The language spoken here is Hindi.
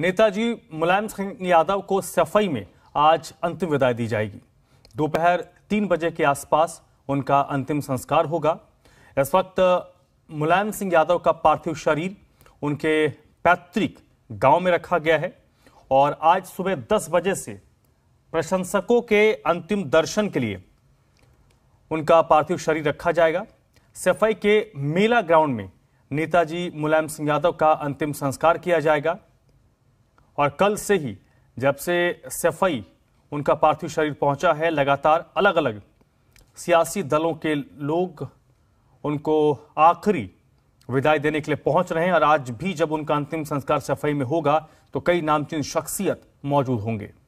नेताजी मुलायम सिंह यादव को सफाई में आज अंतिम विदाई दी जाएगी दोपहर तीन बजे के आसपास उनका अंतिम संस्कार होगा इस वक्त मुलायम सिंह यादव का पार्थिव शरीर उनके पैतृक गांव में रखा गया है और आज सुबह 10 बजे से प्रशंसकों के अंतिम दर्शन के लिए उनका पार्थिव शरीर रखा जाएगा सफाई के मेला ग्राउंड में नेताजी मुलायम सिंह यादव का अंतिम संस्कार किया जाएगा और कल से ही जब से सफई उनका पार्थिव शरीर पहुंचा है लगातार अलग अलग सियासी दलों के लोग उनको आखिरी विदाई देने के लिए पहुंच रहे हैं और आज भी जब उनका अंतिम संस्कार सफाई में होगा तो कई नामचीन शख्सियत मौजूद होंगे